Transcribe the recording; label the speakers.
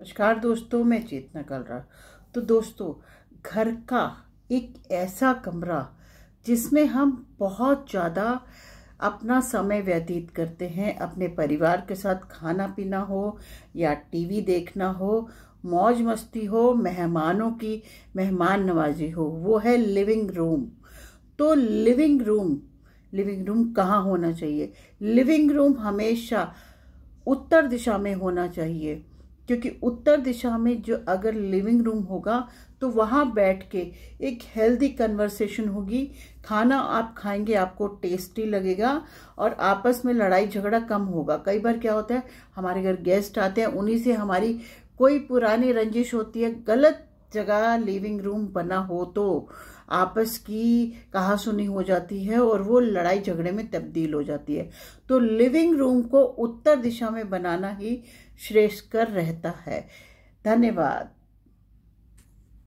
Speaker 1: नमस्कार दोस्तों मैं चेतना कलरा तो दोस्तों घर का एक ऐसा कमरा जिसमें हम बहुत ज़्यादा अपना समय व्यतीत करते हैं अपने परिवार के साथ खाना पीना हो या टीवी देखना हो मौज मस्ती हो मेहमानों की मेहमान नवाजी हो वो है लिविंग रूम तो लिविंग रूम लिविंग रूम कहाँ होना चाहिए लिविंग रूम हमेशा उत्तर दिशा में होना चाहिए क्योंकि उत्तर दिशा में जो अगर लिविंग रूम होगा तो वहाँ बैठ के एक हेल्दी कन्वर्सेशन होगी खाना आप खाएंगे आपको टेस्टी लगेगा और आपस में लड़ाई झगड़ा कम होगा कई बार क्या होता है हमारे घर गेस्ट आते हैं उन्हीं से हमारी कोई पुरानी रंजिश होती है गलत जगह लिविंग रूम बना हो तो आपस की कहा सुनी हो जाती है और वो लड़ाई झगड़े में तब्दील हो जाती है तो लिविंग रूम को उत्तर दिशा में बनाना ही श्रेष्ठकर रहता है धन्यवाद